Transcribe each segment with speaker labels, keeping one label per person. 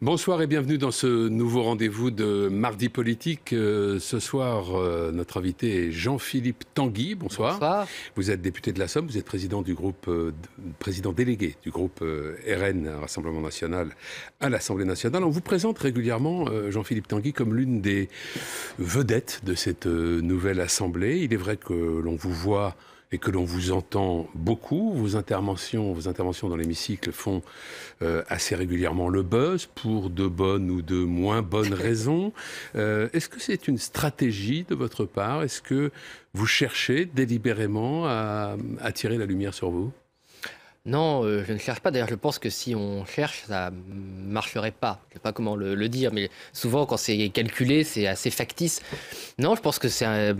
Speaker 1: Bonsoir et bienvenue dans ce nouveau rendez-vous de Mardi Politique. Euh, ce soir, euh, notre invité est Jean-Philippe Tanguy. Bonsoir. Bonsoir. Vous êtes député de la Somme, vous êtes président du groupe, euh, président délégué du groupe RN Rassemblement National à l'Assemblée nationale. On vous présente régulièrement Jean-Philippe Tanguy comme l'une des vedettes de cette nouvelle Assemblée. Il est vrai que l'on vous voit et que l'on vous entend beaucoup. Vos interventions, vos interventions dans l'hémicycle font euh, assez régulièrement le buzz pour de bonnes ou de moins bonnes raisons. Euh, est-ce que c'est une stratégie de votre part Est-ce que vous cherchez délibérément à attirer la lumière sur vous non, euh, je ne cherche pas. D'ailleurs, je pense que si on cherche, ça marcherait pas.
Speaker 2: Je sais pas comment le, dire, mais souvent quand c'est calculé, c'est assez factice. Non, je pense que c'est un...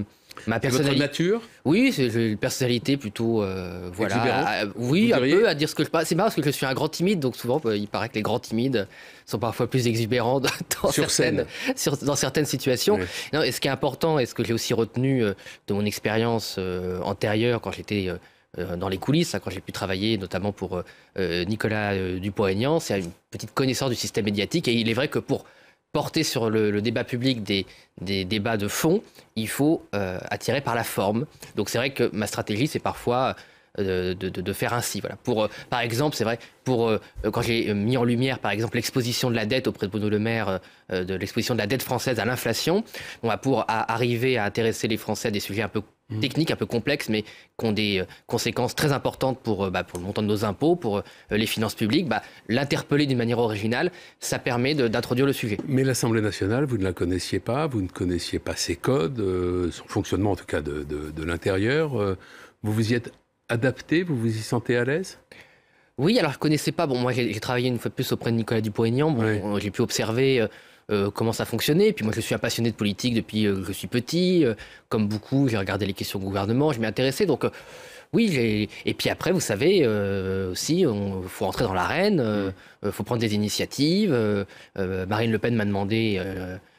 Speaker 2: Ma personnalité. nature Oui, c'est une personnalité plutôt. Euh, voilà. oui, un peu à dire ce que je pense. C'est marrant parce que je suis un grand timide, donc souvent euh, il paraît que les grands timides sont parfois plus exubérants dans, sur certaines, scène. dans certaines situations. Non, et ce qui est important, et ce que j'ai aussi retenu euh, de mon expérience antérieure quand j'étais. dans les coulisses, hein, quand j'ai pu travailler notamment pour Nicolas Dupont-Aignan, c'est une petite connaissance du système médiatique. Et il est vrai que pour porter sur le, débat public des, des, débats de fond, il faut euh, attirer par la forme. Donc c'est vrai que ma stratégie, c'est parfois euh, de, faire ainsi. Voilà. Pour, euh, par exemple, c'est vrai, pour, quand j'ai mis en lumière, par exemple, l'exposition de la dette auprès de Bruno Le Maire, de l'exposition de la dette française à l'inflation, pour arriver à intéresser les Français à des sujets un peu technique, mm. techniques un peu complexe, mais qui ont des euh, conséquences très importantes pour, euh, bah, pour le montant de nos impôts, pour euh, les finances publiques, bah, l'interpeller d'une manière originale, ça permet
Speaker 1: d'introduire le sujet. Mais l'Assemblée nationale, vous ne la connaissiez pas, vous ne connaissiez pas ses codes, son fonctionnement en tout cas de, l'intérieur. vous vous y êtes adapté, vous vous y sentez à l'aise oui, alors je connaissais pas. Bon, moi, j'ai travaillé une fois de plus auprès de Nicolas Dupont-Aignan.
Speaker 2: j'ai pu observer euh, comment ça fonctionnait. Puis moi, je suis un passionné de politique depuis euh, que je suis petit. Euh, comme beaucoup, j'ai regardé les questions au gouvernement, je m'y intéressais. Donc, oui, et puis après, vous savez, aussi, il faut entrer dans l'arène, il faut prendre des initiatives. Marine Le Pen m'a demandé,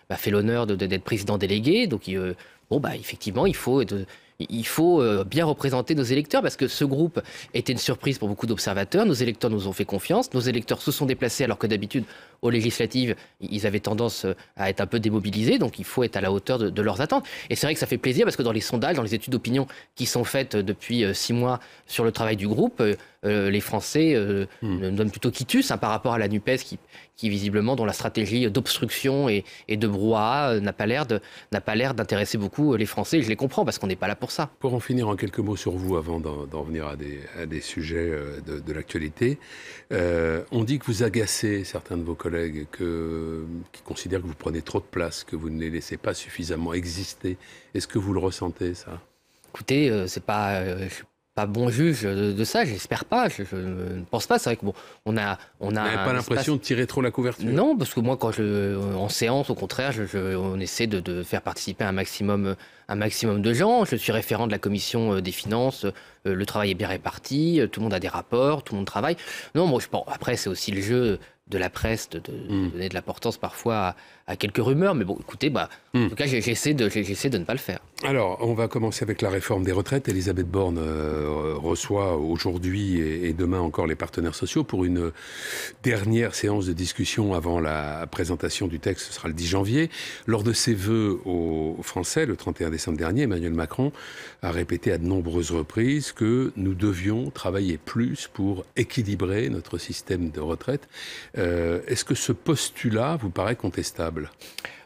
Speaker 2: m'a fait l'honneur d'être de, d'être président délégué. Donc, bon, bah, effectivement, il faut, il faut euh, bien représenter nos électeurs parce que ce groupe était une surprise pour beaucoup d'observateurs. Nos électeurs nous ont fait confiance. Nos électeurs se sont déplacés alors que d'habitude, aux législatives, ils avaient tendance euh, à être un peu démobilisés. Donc il faut être à la hauteur de, leurs attentes. Et c'est vrai que ça fait plaisir parce que dans les sondages, dans les études d'opinion qui sont faites euh, depuis six mois sur le travail du groupe, les Français hmm. donnent plutôt quitus hein, par rapport à la NUPES qui, visiblement, dont la stratégie d'obstruction et, de brouhaha n'a pas l'air d'intéresser beaucoup les
Speaker 1: Français. je les comprends parce qu'on n'est pas là pour pour en finir en quelques mots sur vous, avant d'en venir à des, des, sujets euh, de, l'actualité, euh, on dit que vous agacez certains de vos collègues que, qui considèrent que vous prenez trop de place, que vous ne les laissez pas suffisamment exister. Est-ce que vous le ressentez, ça Écoutez, euh, c'est pas, bon juge de, ça, j'espère
Speaker 2: pas, je, ne pense pas. C'est vrai que bon, on a, on a. pas l'impression de tirer trop la couverture Non, parce que moi, quand je, en séance, au contraire, je, on essaie de, faire participer un maximum, un maximum de gens. Je suis référent de la commission euh, des finances. Euh, le travail est bien réparti, euh, tout le monde a des rapports, tout le monde travaille. Non, moi, je pense. Après, c'est aussi le jeu de la presse de, hmm. donner de l'importance parfois à, à quelques rumeurs, mais bon, écoutez, bah, en hmm. tout cas, j'essaie de, de ne pas le faire.
Speaker 1: Alors, on va commencer avec la réforme des retraites. Elisabeth Borne euh, reçoit aujourd'hui et, demain encore les partenaires sociaux pour une dernière séance de discussion avant la présentation du texte, ce sera le 10 janvier. Lors de ses voeux aux Français, le 31 décembre dernier, Emmanuel Macron a répété à de nombreuses reprises que nous devions travailler plus pour équilibrer notre système de retraite. Euh, est-ce que ce postulat vous paraît contestable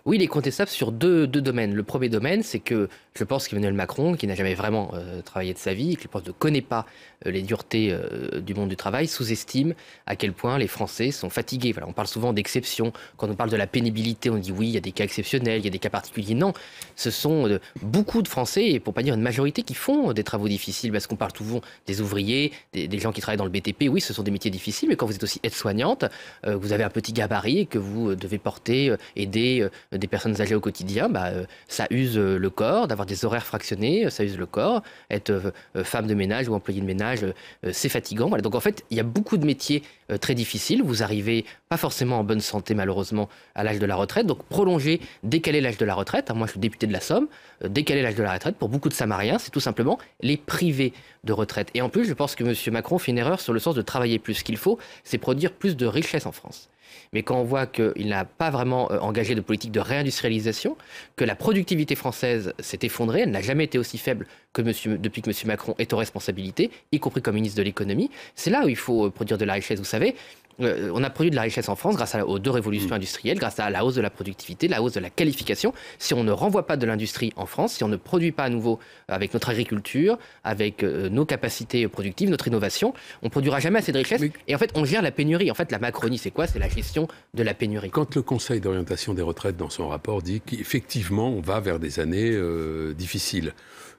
Speaker 1: oui, il est contestable sur deux domaines. Le premier domaine, c'est que
Speaker 2: je pense qu'Emmanuel Macron, qui n'a jamais vraiment euh, travaillé de sa vie, et qui je pense ne connaît pas euh, les duretés euh, du monde du travail, sous-estime à quel point les Français sont fatigués. Voilà, on parle souvent d'exception. Quand on parle de la pénibilité, on dit oui, il y a des cas exceptionnels, il y a des cas particuliers. Non, ce sont beaucoup de Français, et pour pas dire une majorité, qui font des travaux difficiles, parce qu'on parle souvent des ouvriers, des, gens qui travaillent dans le BTP. Oui, ce sont des métiers difficiles, mais quand vous êtes aussi aide-soignante, vous avez un petit gabarit et que vous devez porter, aider des personnes âgées au quotidien, bah, ça use le corps d'avoir des horaires fractionnés, euh, ça use le corps. Être euh, euh, femme de ménage ou employée de ménage, c'est fatigant. Donc en fait, il y a beaucoup de métiers très difficiles. Vous arrivez pas forcément en bonne santé, malheureusement, à l'âge de la retraite. Donc prolonger, décaler l'âge de la retraite. Hein, moi, je suis député de la Somme. Décaler l'âge de la retraite, pour beaucoup de Samariens, c'est tout simplement les priver de retraite. Et en plus, je pense que M. Macron fait une erreur sur le sens de travailler plus. Ce qu'il faut, c'est produire plus de richesse en France. Mais quand on voit qu'il n'a pas vraiment euh, engagé de politique de réindustrialisation, que la productivité française s'est effondrée, elle n'a jamais été aussi faible que depuis que M. Macron est aux responsabilités, y compris comme ministre de l'économie, c'est là où il faut euh, produire de la richesse. Vous savez, euh, on a produit de la richesse en France grâce aux deux révolutions mm. industrielles, grâce à la hausse de la productivité, la hausse de la qualification. Si on ne renvoie pas de l'industrie en France, si on ne produit pas à nouveau avec notre agriculture, avec euh, nos capacités productives, notre innovation, on produira jamais assez de richesse. Et en fait, on gère la pénurie. En fait, la Macronie, c'est quoi C'est la gestion
Speaker 1: de la pénurie. Quand le Conseil d'orientation des retraites, dans son rapport, dit qu'effectivement, on va vers des années euh, difficiles,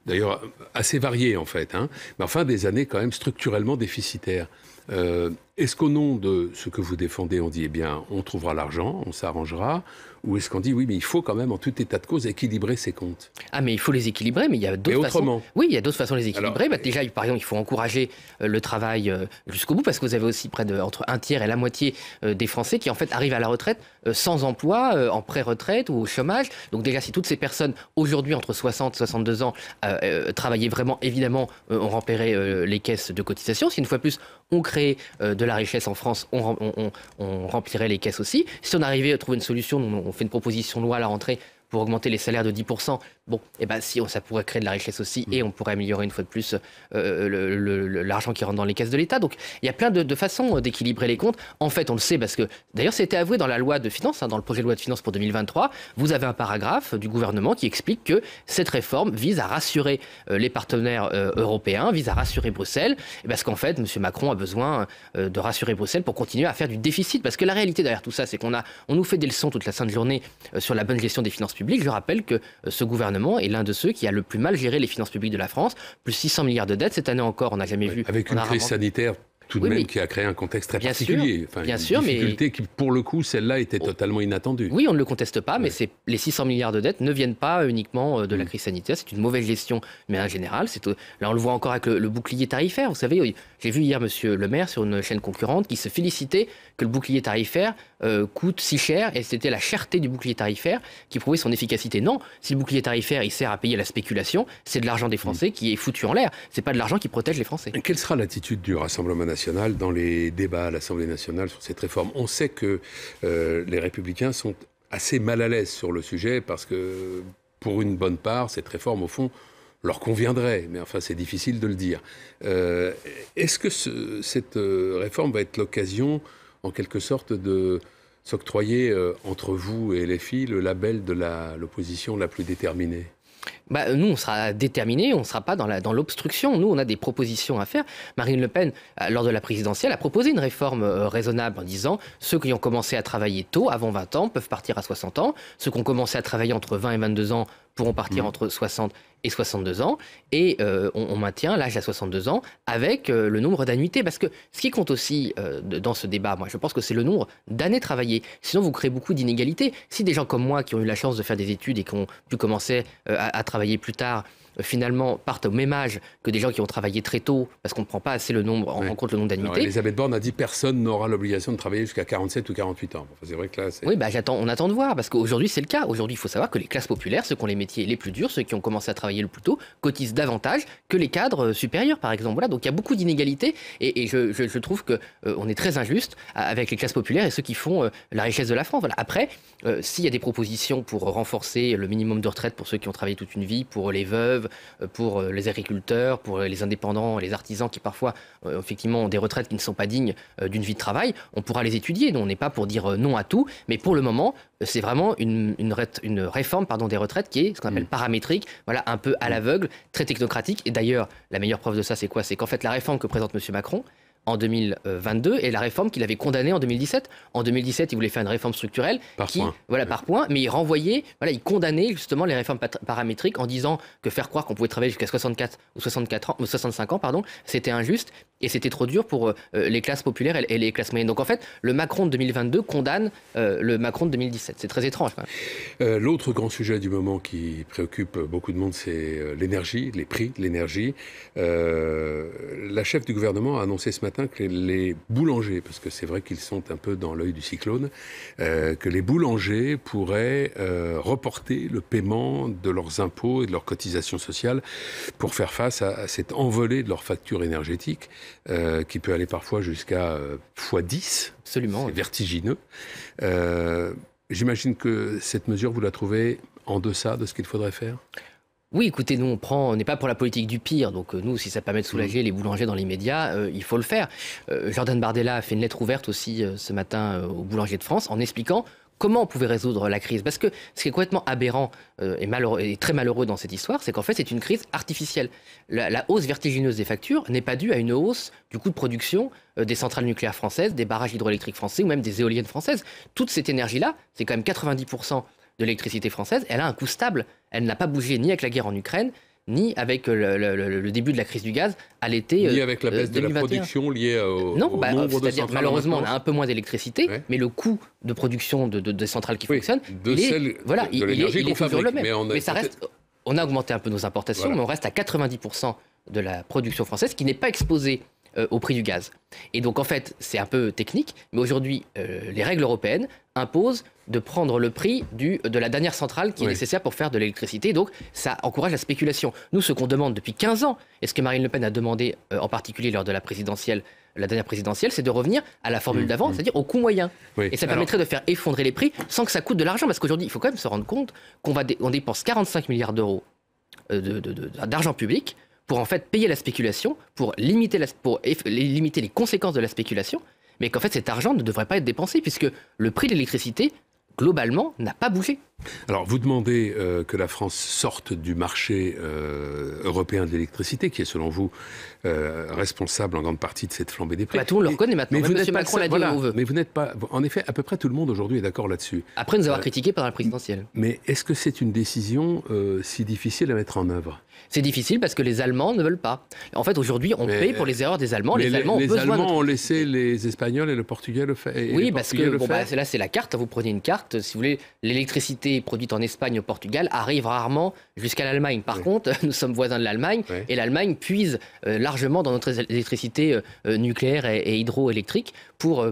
Speaker 1: d'ailleurs assez variées en fait, hein. mais enfin des années quand même structurellement déficitaires. Est-ce qu'au nom de ce que vous défendez, on dit, eh bien, on trouvera l'argent, on s'arrangera Ou est-ce qu'on dit, oui, mais il faut quand même, en tout état de cause, équilibrer ses comptes Ah, mais il faut les équilibrer, mais il y a d'autres façons. Oui, il y a d'autres façons de les équilibrer. Bah, euh, déjà, par exemple, il faut encourager euh, le travail
Speaker 2: euh, jusqu'au bout, parce que vous avez aussi près de, entre un tiers et la moitié des Français qui, en fait, arrivent à la retraite sans emploi, en pré-retraite ou au chômage. Donc, déjà, si toutes ces personnes, aujourd'hui, entre 60 et 62 ans, travaillaient vraiment, évidemment, on remplirait les caisses de cotisation. Si une fois plus, on crée de de la richesse en France, on, remplirait les caisses aussi. Si on arrivait à trouver une solution, on, on fait une proposition de loi à la rentrée pour augmenter les salaires de 10%, Bon, et eh ben si, on, ça pourrait créer de la richesse aussi, et mm. on pourrait améliorer une fois de plus euh, euh, l'argent qui rentre dans les caisses de l'État. Donc il y a plein de, façons euh, d'équilibrer les comptes. En fait, on le sait parce que d'ailleurs, c'était avoué dans la loi de finances, hein, dans le projet de loi de finances pour 2023. Vous avez un paragraphe du gouvernement qui explique que cette réforme vise à rassurer les partenaires européens, vise à rassurer Bruxelles, parce qu'en fait, M. Macron a besoin de rassurer Bruxelles pour continuer à faire du déficit. Parce que la réalité derrière tout ça, c'est qu'on a, on nous fait des leçons toute la sainte journée sur la bonne gestion des finances publiques. Je rappelle que ce gouvernement est l'un de ceux qui a le plus mal géré les finances publiques de la France, plus 600 milliards de dettes cette année encore, on n'a jamais vu. Avec une crise
Speaker 1: sanitaire tout de même qui a créé un contexte très bien particulier. enfin, bien une sûr, difficulté qui, pour le coup, celle-là était oh.
Speaker 2: totalement inattendue. Oui, on ne le conteste pas, mais les 600 milliards de dettes ne viennent pas euh, uniquement euh, de la mm. crise sanitaire. C'est une mauvaise gestion, mais en général, là, on le voit encore avec le, bouclier tarifaire. Vous savez, j'ai vu hier Monsieur le maire sur une chaîne concurrente qui se félicitait que le bouclier tarifaire euh, coûte si cher, et c'était la cherté du bouclier tarifaire qui prouvait son efficacité. Non, si le bouclier tarifaire, il sert à payer la
Speaker 1: spéculation, c'est de l'argent des mm. Français qui est foutu en l'air. C'est pas de l'argent qui protège les Français. quelle sera l'attitude du Rassemblement national dans les débats à l'Assemblée nationale sur cette réforme. On sait que euh, les républicains sont assez mal à l'aise sur le sujet parce que pour une bonne part, cette réforme, au fond, leur conviendrait, mais enfin c'est difficile de le dire. Euh, est-ce que cette euh, réforme va être l'occasion, en quelque sorte, de s'octroyer entre vous et les filles le label de l'opposition la, plus déterminée
Speaker 2: bah, nous, on sera déterminés, on ne sera pas dans l'obstruction. nous, on a des propositions à faire. Marine Le Pen, euh, lors de la présidentielle, a proposé une réforme euh, raisonnable en disant ceux qui ont commencé à travailler tôt, avant 20 ans, peuvent partir à 60 ans. Ceux qui ont commencé à travailler entre 20 et 22 ans pourront partir mm. entre 60 et 62 ans, et euh, on, maintient l'âge à 62 ans avec euh, le nombre d'annuités, parce que ce qui compte aussi euh, dans ce débat, moi je pense que c'est le nombre d'années travaillées, sinon vous créez beaucoup d'inégalités. Si des gens comme moi qui ont eu la chance de faire des études et qui ont pu commencer à travailler plus tard, euh, finalement partent au même âge que des gens qui ont travaillé très tôt, parce qu'on ne prend pas assez le nombre, en compte
Speaker 1: le nombre d'annuités. Elisabeth Borne a dit personne n'aura l'obligation de travailler jusqu'à 47 ou 48 ans. c'est vrai que là, Oui,
Speaker 2: bah, j'attends, on attend de voir, parce qu'aujourd'hui, c'est le cas. Aujourd'hui, il faut savoir que les classes populaires, ceux qui ont les métiers les plus durs, ceux qui ont commencé à travailler le plus tôt, cotisent davantage que les cadres euh, supérieurs, par exemple. Voilà, donc il y a beaucoup d'inégalités, et, je, trouve qu'on euh, on est très injuste avec les classes populaires et ceux qui font la richesse de la France. Voilà. Après, s'il y a des propositions pour renforcer le minimum de retraite pour ceux qui ont travaillé toute une vie, pour les veuves, euh, pour euh, les agriculteurs, pour euh, les indépendants, les artisans qui parfois effectivement ont des retraites qui ne sont pas dignes d'une vie de travail. On pourra les étudier. Donc on n'est pas pour dire non à tout, mais pour le moment, c'est vraiment une, une, réforme pardon, des retraites qui est ce qu'on appelle mm. paramétrique, voilà, un peu à mm. l'aveugle, très technocratique. Et d'ailleurs, la meilleure preuve de ça, c'est quoi C'est qu'en fait, la réforme que présente M. Macron, en 2022 et la réforme qu'il avait condamnée en 2017. En 2017, il voulait faire une réforme structurelle par point. voilà, par point, mais il renvoyait, voilà, il condamnait justement les réformes paramétriques en disant que faire croire qu'on pouvait travailler jusqu'à 64 ou 64 ans, ou 65 ans, pardon, c'était injuste et c'était trop dur pour euh, les classes populaires et, les classes moyennes. Donc en fait, le Macron de 2022 condamne euh, le Macron de 2017. C'est très étrange.
Speaker 1: Euh, l'autre grand sujet du moment qui préoccupe beaucoup de monde, c'est l'énergie, les prix de l'énergie. la chef du gouvernement a annoncé ce matin que les boulangers, parce que c'est vrai qu'ils sont un peu dans l'œil du cyclone, euh, que les boulangers pourraient euh, reporter le paiement de leurs impôts et de leurs cotisations sociales pour faire face à, cette envolée de leurs factures énergétiques euh, qui peut aller parfois jusqu'à x10. Absolument. C'est vertigineux. J'imagine que cette mesure, vous la trouvez en deçà de ce qu'il faudrait faire oui,
Speaker 2: écoutez, nous, on n'est pas pour la politique du pire. Donc, euh, nous, si ça permet de soulager mm. les boulangers dans les médias, euh, il faut le faire. Euh, Jordan Bardella a fait une lettre ouverte aussi ce matin aux boulangers de France en expliquant comment on pouvait résoudre la crise. Parce que ce qui est complètement aberrant et, très malheureux dans cette histoire, c'est qu'en fait, c'est une crise artificielle. La, la hausse vertigineuse des factures n'est pas due à une hausse du coût de production des centrales nucléaires françaises, des barrages hydroélectriques français ou même des éoliennes françaises. Toute cette énergie-là, c'est quand même 90% de l'électricité française, elle a un coût stable. Elle n'a pas bougé ni avec la guerre en Ukraine, ni avec euh, le, début de la crise du gaz à l'été. Ni euh, avec la baisse de la production liée au. Non, bah, c'est-à-dire malheureusement, on a un peu moins d'électricité, mais le coût de production de, des centrales qui fonctionnent. De il est, voilà, Le même. Mais, ça reste, on a augmenté un peu nos importations, mais on reste à 90% de la production française qui n'est pas exposée euh, au prix du gaz. Et donc en fait, c'est un peu technique, mais aujourd'hui, les règles européennes imposent de prendre le prix du, de la dernière centrale qui est nécessaire pour faire de l'électricité. Donc ça encourage la spéculation. Nous, ce qu'on demande depuis 15 ans, et ce que Marine Le Pen a demandé euh, en particulier lors de la présidentielle, la dernière présidentielle, c'est de revenir à la formule mmh, d'avant, mmh. c'est-à-dire au coût moyen. Et ça permettrait de faire effondrer les prix sans que ça coûte de l'argent, parce qu'aujourd'hui, il faut quand même se rendre compte qu'on va dépense 45 milliards d'euros euh, d'argent public pour en fait payer la spéculation, pour limiter, la, pour limiter les conséquences de la spéculation, mais qu'en fait cet argent ne devrait pas être dépensé, puisque le prix de l'électricité
Speaker 1: globalement, n'a pas bougé. Alors, vous demandez euh, que la France sorte du marché euh, européen de l'électricité, qui est selon vous euh, responsable en grande partie de cette flambée des prix. Bah, tout le monde le reconnaît maintenant. Mais, M. Macron l'a dit veut. Mais vous n'êtes pas. En effet, à peu près tout le monde aujourd'hui est d'accord là-dessus. Après nous avoir critiqué
Speaker 2: pendant la présidentielle.
Speaker 1: Mais est-ce que c'est une décision si difficile à mettre en
Speaker 2: œuvre C'est difficile parce que les Allemands ne veulent pas. En fait, aujourd'hui, on paie paye pour les erreurs des Allemands. Les, Allemands ont, Allemands
Speaker 1: laissé les Espagnols et le Portugais le bah, faire. Oui, parce que là, c'est
Speaker 2: la carte. Vous prenez une carte. Si vous voulez, l'électricité produite en Espagne, au Portugal, arrive rarement jusqu'à l'Allemagne. Par contre, nous sommes voisins de l'Allemagne et l'Allemagne puise euh, largement dans notre électricité euh, euh, nucléaire et, hydroélectrique pour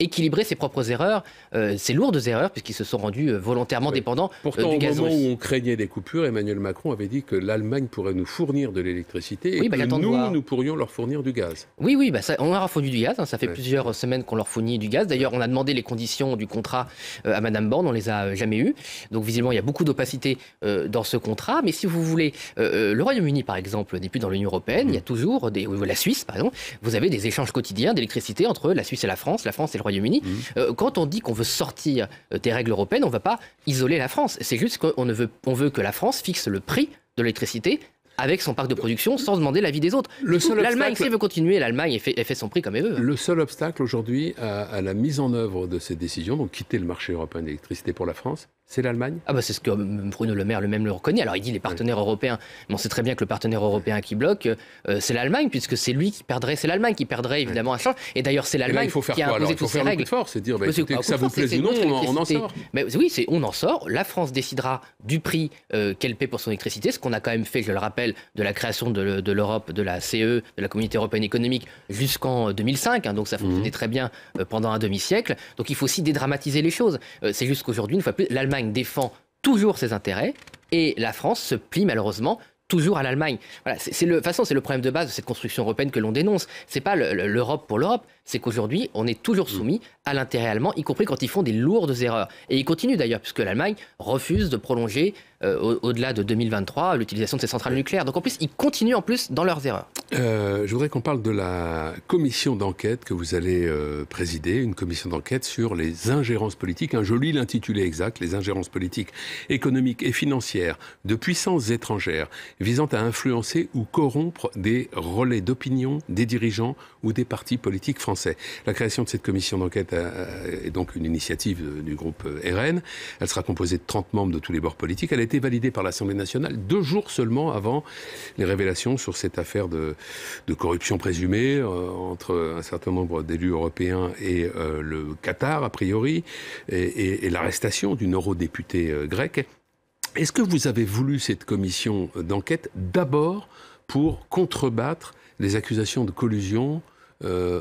Speaker 2: équilibrer ses propres erreurs, euh, ses lourdes erreurs, puisqu'ils se sont rendus euh, volontairement dépendants euh, du gaz au moment où on
Speaker 1: craignait des coupures, Emmanuel Macron avait dit que l'Allemagne pourrait nous fournir de l'électricité et bah, que nous, nous pourrions leur fournir du gaz.
Speaker 2: Oui, oui, bah, ça, on leur a fourni du gaz. Hein, ça fait plusieurs semaines qu'on leur fournit du gaz. D'ailleurs, on a demandé les conditions du contrat à Madame Borne, on les a jamais eues. Donc, visiblement, il y a beaucoup d'opacité dans ce contrat. Mais si vous voulez, le Royaume-Uni, par exemple, n'est plus dans l'Union européenne. Il y a mm. toujours des, la Suisse, pardon. Vous avez des échanges quotidiens d'électricité entre la Suisse et la France, la France et Royaume-Uni. Mmh. Euh, quand on dit qu'on veut sortir euh, des règles européennes, on ne va pas isoler la France. C'est juste qu'on veut, on veut que la France fixe le prix de l'électricité avec son parc de production sans demander l'avis des autres. L'Allemagne, si veut continuer, l'Allemagne fait, fait son prix
Speaker 1: comme elle veut. Le seul obstacle aujourd'hui à, la mise en œuvre de ces décisions, donc quitter le marché européen d'électricité pour la France, c'est l'Allemagne Ah bah c'est ce que Bruno Le Maire le même le reconnaît. Alors il dit les partenaires européens,
Speaker 2: mais on sait très bien que le partenaire européen qui bloque, euh, euh, c'est l'Allemagne puisque c'est lui qui perdrait, c'est l'Allemagne qui perdrait évidemment un champ Et d'ailleurs c'est eh ben, l'Allemagne qui a imposé toutes ces règles. Il faut faire c'est dire écoutez, que ça vous plaît ou non, on, en sort. Mais oui, c'est on en sort. La France décidera du prix euh, qu'elle paie pour son électricité, ce qu'on a quand même fait, je le rappelle, de la création de, l'Europe, de la CE, de la Communauté européenne économique jusqu'en 2005. Hein, donc ça mhm. fonctionnait très bien pendant un demi siècle. Donc il faut aussi dédramatiser les choses. c'est juste qu'aujourd'hui une fois plus l'Allemagne défend toujours ses intérêts et la France se plie malheureusement toujours à l'Allemagne. Voilà, c'est le, façon, c'est le problème de base de cette construction européenne que l'on dénonce. Ce n'est pas l'Europe pour l'Europe, c'est qu'aujourd'hui, on est toujours mm. soumis à l'intérêt allemand, y compris quand ils font des lourdes erreurs. Et ils continuent d'ailleurs, puisque l'Allemagne refuse de prolonger euh, au-delà de 2023 l'utilisation de ces centrales nucléaires. Donc en plus, ils continuent en plus dans leurs erreurs.
Speaker 1: Euh, je voudrais qu'on parle de la commission d'enquête que vous allez euh, présider, une commission d'enquête sur les ingérences politiques. Un hein. joli l'intitulé exact, les ingérences politiques, économiques et financières de puissances étrangères visant à influencer ou corrompre des relais d'opinion des dirigeants ou des partis politiques français. La création de cette commission d'enquête est donc une initiative du groupe RN. Elle sera composée de 30 membres de tous les bords politiques. Elle est été validé par l'Assemblée nationale deux jours seulement avant les révélations sur cette affaire de, corruption présumée euh, entre un certain nombre d'élus européens et euh, le Qatar, a priori, et, l'arrestation d'une eurodéputée euh, grecque. Est-ce que vous avez voulu cette commission d'enquête d'abord pour contrebattre les accusations de collusion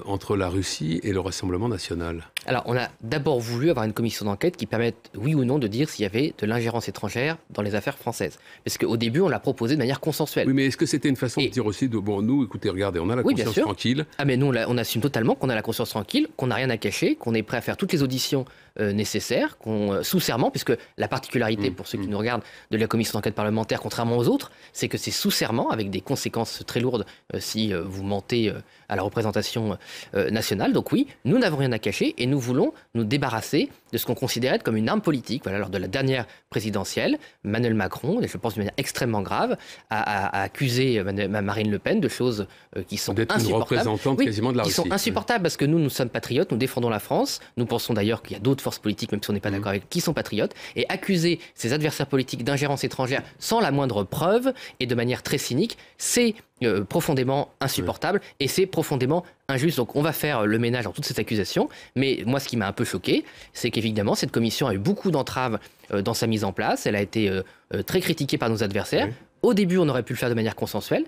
Speaker 1: entre la Russie et le Rassemblement national alors, on a d'abord voulu avoir une commission d'enquête qui permette,
Speaker 2: oui ou non, de dire s'il y avait de l'ingérence étrangère dans les affaires françaises. Parce qu'au début, on l'a proposé de manière consensuelle. Oui, mais est-ce que c'était une façon de dire aussi, de, bon, nous, écoutez, regardez, on a la oui, conscience bien sûr. tranquille Ah, mais nous, on, assume totalement qu'on a la conscience tranquille, qu'on n'a rien à cacher, qu'on est prêt à faire toutes les auditions euh, nécessaires, qu'on, euh, sous serment, puisque la particularité, mmh, pour ceux qui mmh. nous regardent, de la commission d'enquête parlementaire, contrairement aux autres, c'est que c'est sous serment, avec des conséquences très lourdes euh, si vous mentez à la représentation nationale. Donc oui, nous n'avons rien à cacher et nous voulons nous débarrasser de ce qu'on considérait comme une arme politique. Voilà, lors de la dernière présidentielle, Emmanuel Macron, et je pense de manière extrêmement grave, a, accusé Marine Le Pen de choses euh, qui sont D'être insupportables. Une représentante quasiment de la qui sont insupportables parce que nous, nous sommes patriotes, nous défendons la France. Nous pensons d'ailleurs qu'il y a d'autres forces politiques, même si on n'est pas mhm. d'accord avec, qui sont patriotes. Et accuser ses adversaires politiques d'ingérence étrangère sans la moindre preuve et de manière très cynique, c'est euh, profondément insupportable et c'est profondément injuste. Donc on va faire euh, le ménage dans toutes ces accusations. Mais moi, ce qui m'a un peu choqué, c'est que évidemment, cette commission a eu beaucoup d'entraves euh, dans sa mise en place. Elle a été euh, euh, très critiquée par nos adversaires. Au début, on aurait pu le faire de manière consensuelle.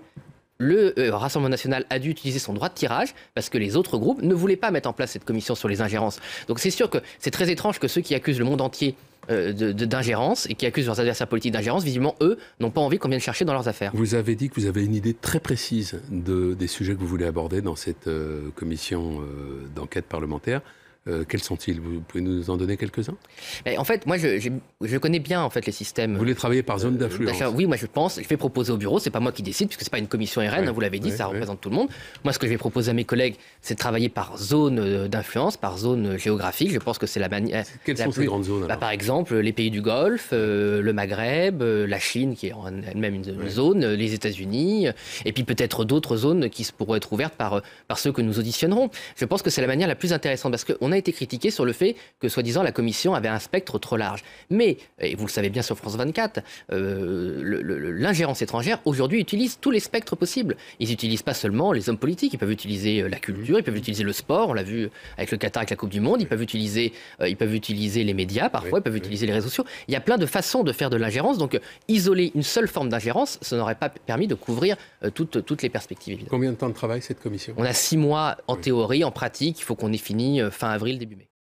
Speaker 2: Le Rassemblement national a dû utiliser son droit de tirage parce que les autres groupes ne voulaient pas mettre en place cette commission sur les ingérences. Donc c'est sûr que c'est très étrange que ceux qui accusent le monde entier d'ingérence et qui accusent leurs adversaires politiques d'ingérence, visiblement, eux, n'ont pas envie qu'on vienne chercher dans leurs affaires.
Speaker 1: Vous avez dit que vous avez une idée très précise des sujets que vous voulez aborder dans cette commission d'enquête parlementaire. Euh, quels sont-ils Vous pouvez nous en donner quelques-uns En fait, moi, je, connais bien en fait les systèmes. Vous voulez travailler par zone euh, d'influence Oui, moi, je pense. Je vais proposer au
Speaker 2: bureau. C'est pas moi qui décide, puisque c'est pas une commission RN. Hein, vous l'avez dit, ça représente tout le monde. Moi, ce que je vais proposer à mes collègues, c'est de travailler par zone euh, d'influence, par zone géographique. Je pense que c'est la manière. Quelles la sont plus... ces grandes zones bah, Par exemple, les pays du Golfe, le Maghreb, la Chine, qui est elle-même une zone, les États-Unis, et puis peut-être d'autres zones qui pourraient être ouvertes par par ceux que nous auditionnerons. Je pense que c'est la manière la plus intéressante parce qu'on a été critiqué sur le fait que, soi-disant, la Commission avait un spectre trop large. Mais, et vous le savez bien sur France 24, euh, l'ingérence étrangère, aujourd'hui, utilise tous les spectres possibles. Ils n'utilisent pas seulement les hommes politiques, ils peuvent utiliser euh, la culture, ils peuvent utiliser le sport, on l'a vu avec le Qatar, avec la Coupe du Monde, ils peuvent utiliser, euh, ils peuvent utiliser les médias parfois, ils peuvent utiliser les réseaux sociaux. Il y a plein de façons de faire de l'ingérence, donc isoler une seule forme d'ingérence, ça n'aurait pas permis de couvrir toutes, toutes les perspectives. Évidemment. Combien de temps de travail cette commission On a six mois en théorie, en pratique, il faut qu'on ait fini fin avril avril, début mai.